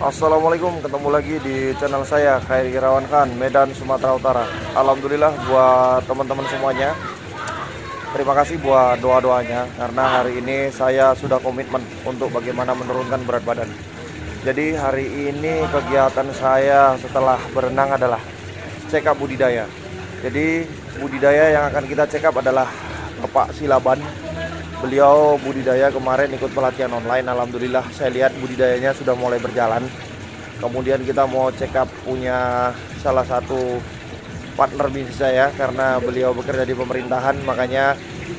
Assalamualaikum, ketemu lagi di channel saya Khairi Irawan Khan, Medan, Sumatera Utara Alhamdulillah buat teman-teman semuanya Terima kasih buat doa-doanya Karena hari ini saya sudah komitmen untuk bagaimana menurunkan berat badan Jadi hari ini kegiatan saya setelah berenang adalah Check up budidaya Jadi budidaya yang akan kita check up adalah Kepak Silaban beliau budidaya kemarin ikut pelatihan online alhamdulillah saya lihat budidayanya sudah mulai berjalan kemudian kita mau check up punya salah satu partner bisnis saya karena beliau bekerja di pemerintahan makanya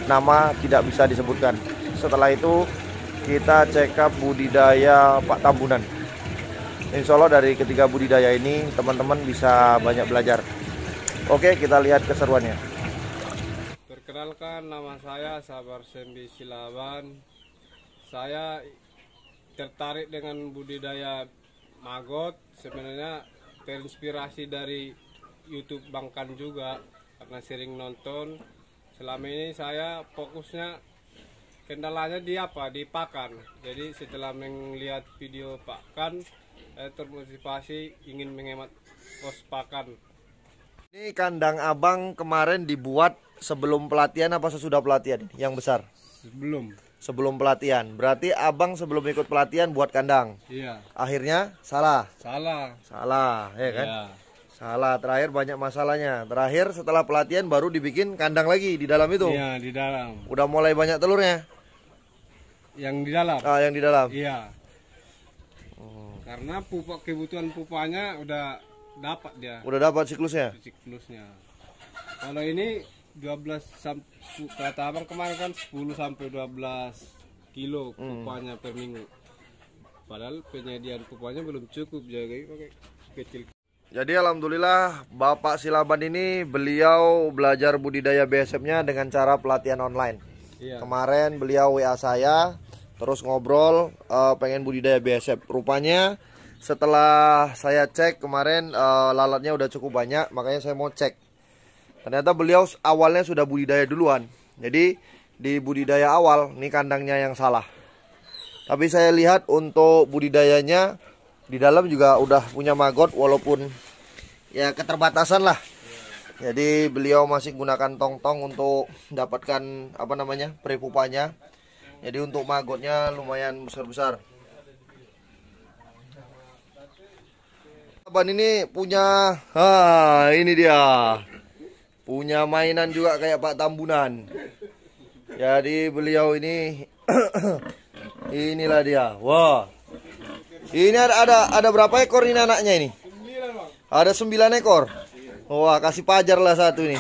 nama tidak bisa disebutkan setelah itu kita check up budidaya Pak Tambunan Insya Allah dari ketiga budidaya ini teman-teman bisa banyak belajar Oke kita lihat keseruannya perkenalkan nama saya Sabar Sembi Silaban. Saya tertarik dengan budidaya magot. Sebenarnya terinspirasi dari YouTube Bangkan juga karena sering nonton. Selama ini saya fokusnya kendalanya di apa? Di pakan. Jadi setelah melihat video pakan, saya termotivasi ingin menghemat kos pakan. Ini kandang abang kemarin dibuat sebelum pelatihan apa sesudah pelatihan yang besar? Sebelum. Sebelum pelatihan. Berarti abang sebelum ikut pelatihan buat kandang. Iya. Akhirnya salah. Salah. Salah, ya kan? Iya. Salah. Terakhir banyak masalahnya. Terakhir setelah pelatihan baru dibikin kandang lagi di dalam itu. Iya, di dalam. Udah mulai banyak telurnya. Yang di dalam. Ah, yang di dalam. Iya. Hmm. Karena pupuk kebutuhan pupanya udah dapat dia. Udah dapat siklusnya. Siklusnya. Kalau ini 12 sam, kata abang kemarin kan 10 sampai 12 kilo kupanya hmm. per minggu padahal penyediaan kupanya belum cukup jadi kecil jadi alhamdulillah Bapak Silaban ini beliau belajar budidaya BSM-nya dengan cara pelatihan online. Iya. Kemarin beliau WA saya terus ngobrol uh, pengen budidaya BSM. Rupanya setelah saya cek kemarin uh, lalatnya udah cukup banyak makanya saya mau cek Ternyata beliau awalnya sudah budidaya duluan. Jadi di budidaya awal ini kandangnya yang salah. Tapi saya lihat untuk budidayanya di dalam juga udah punya maggot walaupun ya keterbatasan lah. Jadi beliau masih gunakan tong-tong untuk dapatkan apa namanya prepupanya. Jadi untuk maggotnya lumayan besar-besar. Ban ini punya, ha, ah, ini dia punya mainan juga kayak Pak Tambunan. Jadi beliau ini inilah dia. Wah. Ini ada ada, ada berapa ekor ini anaknya ini? Ada sembilan ekor. Wah, kasih pajar lah satu ini.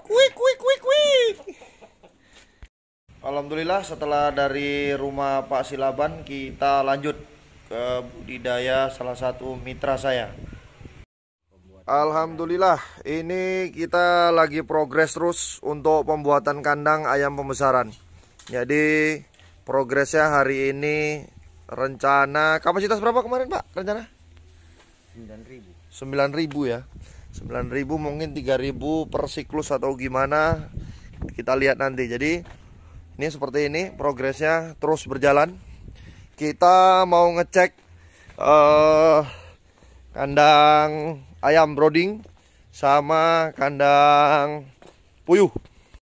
Kuik kuik kuik kuik. Alhamdulillah setelah dari rumah Pak Silaban kita lanjut ke budidaya salah satu mitra saya. Alhamdulillah, ini kita lagi progres terus untuk pembuatan kandang ayam pembesaran. Jadi progresnya hari ini rencana kapasitas berapa kemarin Pak? Rencana? 9000. 9000 ya. 9000 mungkin 3000 per siklus atau gimana kita lihat nanti. Jadi ini seperti ini progresnya terus berjalan. Kita mau ngecek uh, kandang ayam broding sama kandang puyuh.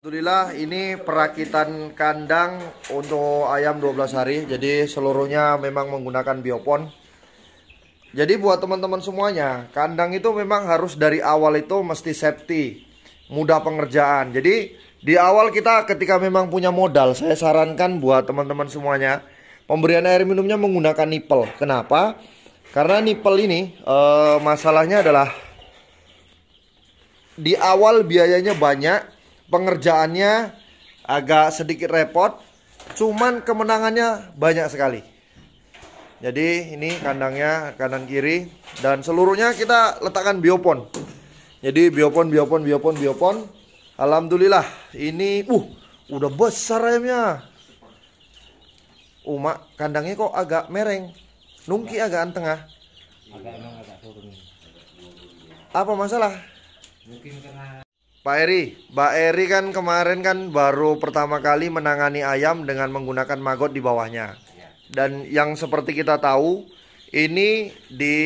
Alhamdulillah ini perakitan kandang untuk ayam 12 hari. Jadi seluruhnya memang menggunakan biopon. Jadi buat teman-teman semuanya, kandang itu memang harus dari awal itu mesti safety, mudah pengerjaan. Jadi di awal kita ketika memang punya modal, saya sarankan buat teman-teman semuanya, pemberian air minumnya menggunakan nipel. Kenapa? Karena nipel ini uh, masalahnya adalah di awal biayanya banyak, pengerjaannya agak sedikit repot, cuman kemenangannya banyak sekali. Jadi ini kandangnya kanan kiri dan seluruhnya kita letakkan biopon. Jadi biopon biopon biopon biopon. Alhamdulillah ini uh udah besar ayamnya. Umak kandangnya kok agak mereng. Nungki agak kan tengah. Agak emang agak turun. Apa masalah? Mungkin karena Pak Eri, Mbak Eri kan kemarin kan baru pertama kali menangani ayam dengan menggunakan magot di bawahnya. Iya. Dan yang seperti kita tahu, ini di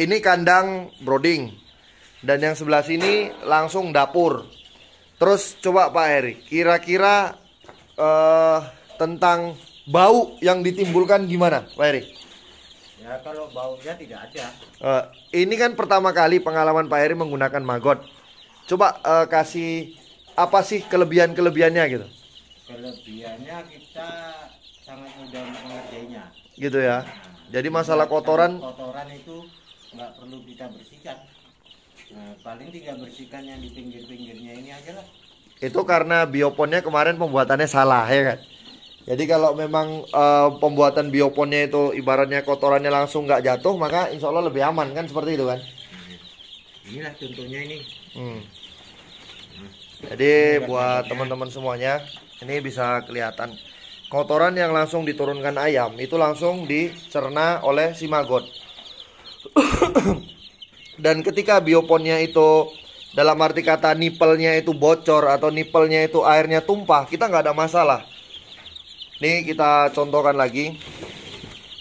ini kandang brooding. Dan yang sebelah sini langsung dapur. Terus coba Pak Eri, kira-kira uh, tentang bau yang ditimbulkan gimana, Pak Eri? Ya kalau baunya tidak ada. Uh, ini kan pertama kali pengalaman Pak Eri menggunakan maggot. Coba uh, kasih apa sih kelebihan-kelebihannya gitu? Kelebihannya kita sangat mudah mengerjainya. Gitu ya. Nah, Jadi masalah kotoran kotoran itu nggak perlu kita bersihkan. Nah, paling tiga bersihkan yang di pinggir-pinggirnya ini aja lah. Itu karena bioponnya kemarin pembuatannya salah ya kan? Jadi kalau memang uh, pembuatan bioponnya itu ibaratnya kotorannya langsung nggak jatuh, maka insya Allah lebih aman kan seperti itu kan? Inilah contohnya ini. Hmm. Hmm. Jadi ini kan buat teman-teman semuanya, ini bisa kelihatan kotoran yang langsung diturunkan ayam itu langsung dicerna oleh si maggot. Dan ketika bioponnya itu dalam arti kata nipelnya itu bocor atau nipelnya itu airnya tumpah, kita nggak ada masalah ini kita contohkan lagi.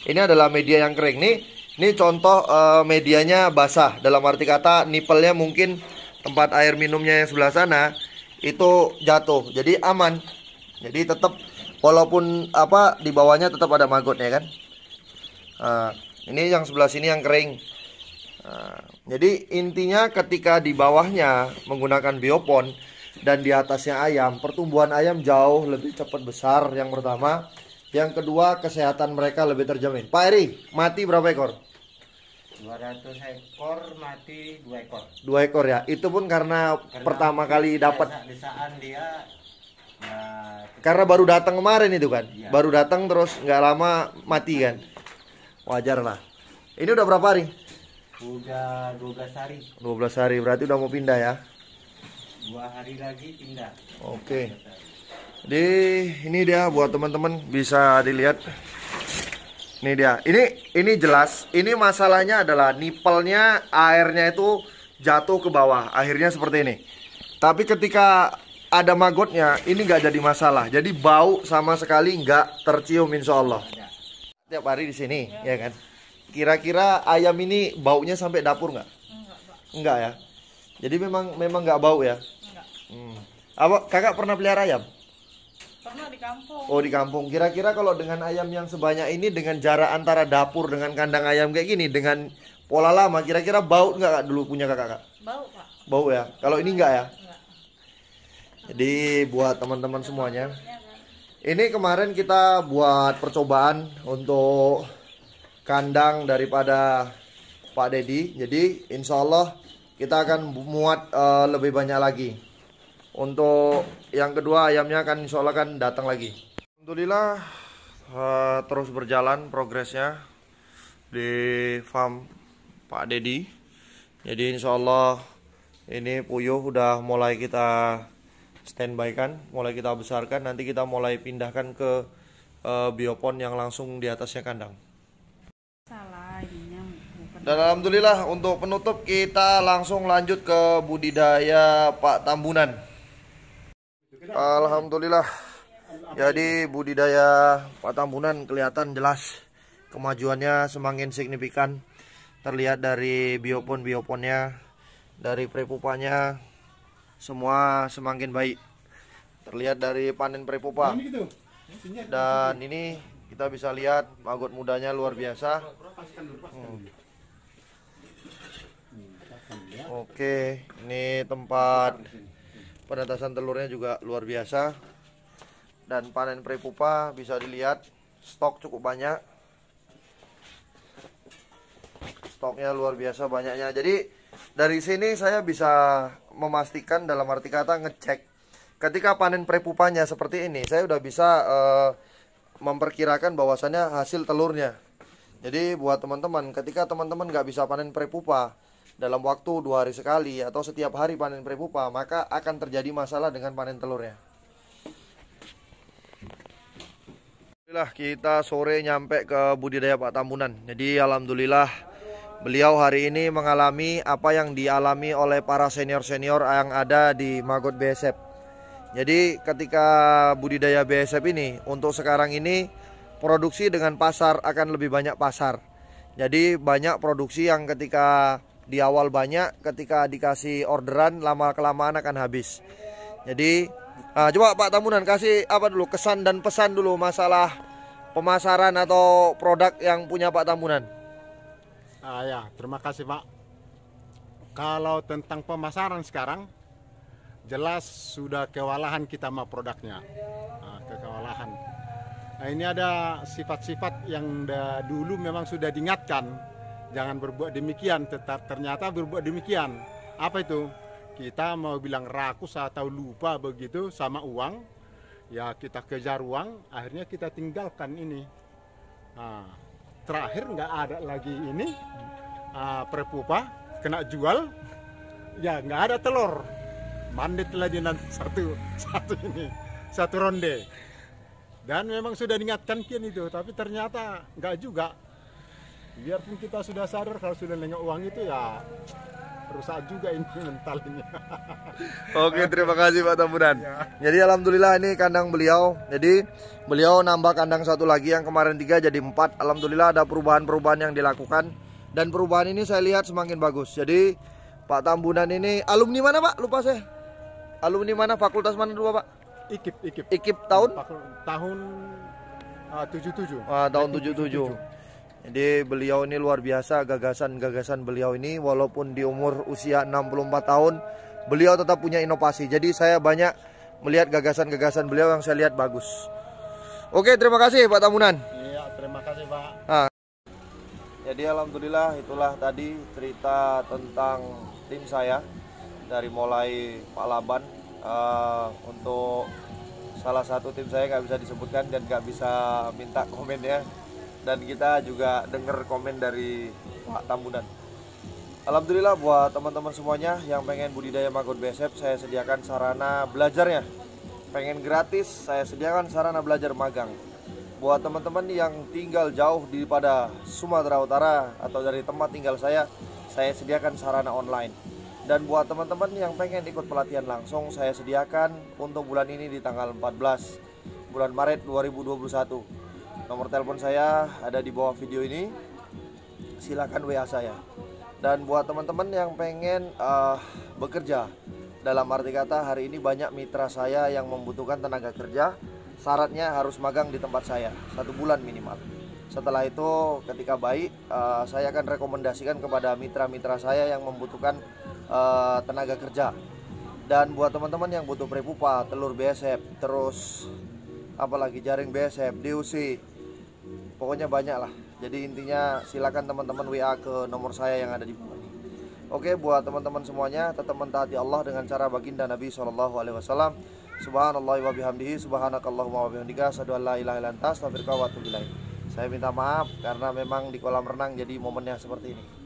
Ini adalah media yang kering. Nih, ini contoh uh, medianya basah. Dalam arti kata nipelnya mungkin tempat air minumnya yang sebelah sana itu jatuh. Jadi aman. Jadi tetap walaupun apa di bawahnya tetap ada maggotnya kan. Uh, ini yang sebelah sini yang kering. Uh, jadi intinya ketika di bawahnya menggunakan biopon dan di atasnya ayam. Pertumbuhan ayam jauh lebih cepat besar yang pertama. Yang kedua, kesehatan mereka lebih terjamin. Pak Eri, mati berapa ekor? 200 ekor mati 2 ekor. 2 ekor ya. Itu pun karena, karena pertama kali dapat dia ya, karena baru datang kemarin itu kan. Ya. Baru datang terus nggak lama mati kan. Wajar lah. Ini udah berapa hari? Udah 12 hari. 12 hari berarti udah mau pindah ya. Dua hari lagi pindah. Oke. Okay. Jadi ini dia buat teman-teman bisa dilihat. Ini dia. Ini ini jelas. Ini masalahnya adalah nipelnya airnya itu jatuh ke bawah. Akhirnya seperti ini. Tapi ketika ada magotnya, ini nggak jadi masalah. Jadi bau sama sekali nggak tercium insya Allah. Tiap hari di sini, ya, ya kan? Kira-kira ayam ini baunya sampai dapur nggak? Enggak, enggak ya. Jadi memang memang nggak bau ya. Hmm. Apa kakak pernah pelihara ayam? Pernah di kampung. Oh di kampung. Kira-kira kalau dengan ayam yang sebanyak ini dengan jarak antara dapur dengan kandang ayam kayak gini dengan pola lama kira-kira bau nggak kak dulu punya kakak kak? Bau pak. Bau ya. Kalau ini nggak ya? Enggak. Jadi buat teman-teman semuanya. Ini kemarin kita buat percobaan untuk kandang daripada Pak Dedi. Jadi insya Allah kita akan muat uh, lebih banyak lagi untuk yang kedua ayamnya akan insya Allah kan datang lagi Alhamdulillah uh, terus berjalan progresnya di farm Pak Dedi jadi insya Allah ini puyuh udah mulai kita standby kan mulai kita besarkan nanti kita mulai pindahkan ke uh, biopon yang langsung di atasnya kandang dan alhamdulillah untuk penutup kita langsung lanjut ke budidaya Pak Tambunan Alhamdulillah. Jadi budidaya Patambunan kelihatan jelas kemajuannya semakin signifikan. Terlihat dari biopon-bioponnya, dari prepupanya semua semakin baik. Terlihat dari panen prepupa. Gitu. Dan ini kita bisa lihat maggot mudanya luar biasa. Hmm. Oke, ini tempat penetasan telurnya juga luar biasa dan panen prepupa bisa dilihat stok cukup banyak stoknya luar biasa banyaknya jadi dari sini saya bisa memastikan dalam arti kata ngecek ketika panen prepupanya seperti ini saya udah bisa uh, memperkirakan bahwasannya hasil telurnya jadi buat teman-teman ketika teman-teman nggak bisa panen prepupa dalam waktu dua hari sekali atau setiap hari panen prepupa, maka akan terjadi masalah dengan panen telurnya. Alhamdulillah kita sore nyampe ke budidaya Pak Tambunan. Jadi alhamdulillah beliau hari ini mengalami apa yang dialami oleh para senior-senior yang ada di Magot BSF. Jadi ketika budidaya BSF ini untuk sekarang ini produksi dengan pasar akan lebih banyak pasar. Jadi banyak produksi yang ketika di awal banyak ketika dikasih orderan lama kelamaan akan habis jadi uh, coba Pak Tamunan kasih apa dulu kesan dan pesan dulu masalah pemasaran atau produk yang punya Pak Tamunan uh, ya terima kasih Pak kalau tentang pemasaran sekarang jelas sudah kewalahan kita sama produknya uh, ah, kewalahan nah ini ada sifat-sifat yang dulu memang sudah diingatkan Jangan berbuat demikian, tetap ternyata berbuat demikian. Apa itu? Kita mau bilang rakus atau lupa begitu sama uang, ya kita kejar uang, akhirnya kita tinggalkan ini. Nah, terakhir nggak ada lagi ini uh, ah, prepupa kena jual, ya nggak ada telur. Mandit lagi nanti satu satu ini satu ronde dan memang sudah diingatkan kian itu tapi ternyata nggak juga biarpun kita sudah sadar kalau sudah nengok uang itu ya rusak juga ini mentalnya. Oke, terima kasih Pak Tambunan. Ya. Jadi alhamdulillah ini kandang beliau. Jadi beliau nambah kandang satu lagi yang kemarin tiga jadi empat. Alhamdulillah ada perubahan-perubahan yang dilakukan dan perubahan ini saya lihat semakin bagus. Jadi Pak Tambunan ini alumni mana Pak? Lupa saya. Alumni mana? Fakultas mana dulu Pak? Ikip, Ikip. Ikip tahun? Tahun, tahun uh, 77. Ah, tahun 77. 77. Jadi beliau ini luar biasa gagasan-gagasan beliau ini walaupun di umur usia 64 tahun beliau tetap punya inovasi. Jadi saya banyak melihat gagasan-gagasan beliau yang saya lihat bagus. Oke, terima kasih Pak Tamunan. Iya, terima kasih Pak. Nah. Jadi alhamdulillah itulah tadi cerita tentang tim saya dari mulai Pak Laban uh, untuk salah satu tim saya nggak bisa disebutkan dan nggak bisa minta komen ya dan kita juga dengar komen dari Pak Tambunan. Alhamdulillah buat teman-teman semuanya yang pengen budidaya maggot besep, saya sediakan sarana belajarnya. Pengen gratis saya sediakan sarana belajar magang. Buat teman-teman yang tinggal jauh di pada Sumatera Utara atau dari tempat tinggal saya, saya sediakan sarana online. Dan buat teman-teman yang pengen ikut pelatihan langsung, saya sediakan untuk bulan ini di tanggal 14 bulan Maret 2021 Nomor telepon saya ada di bawah video ini. Silakan WA saya. Dan buat teman-teman yang pengen uh, bekerja, dalam arti kata hari ini banyak mitra saya yang membutuhkan tenaga kerja. Syaratnya harus magang di tempat saya satu bulan minimal. Setelah itu ketika baik, uh, saya akan rekomendasikan kepada mitra-mitra saya yang membutuhkan uh, tenaga kerja. Dan buat teman-teman yang butuh prepupa, telur besep, terus apalagi jaring besep, DUC, pokoknya banyak lah jadi intinya silakan teman-teman WA ke nomor saya yang ada di bawah ini oke buat teman-teman semuanya tetap mentaati Allah dengan cara baginda Nabi Shallallahu Alaihi Wasallam Subhanallah wa bihamdihi subhanakallahumma wa bihamdika asyhadu an la ilaha illa anta astaghfiruka wa atubu ilaik. Saya minta maaf karena memang di kolam renang jadi momennya seperti ini.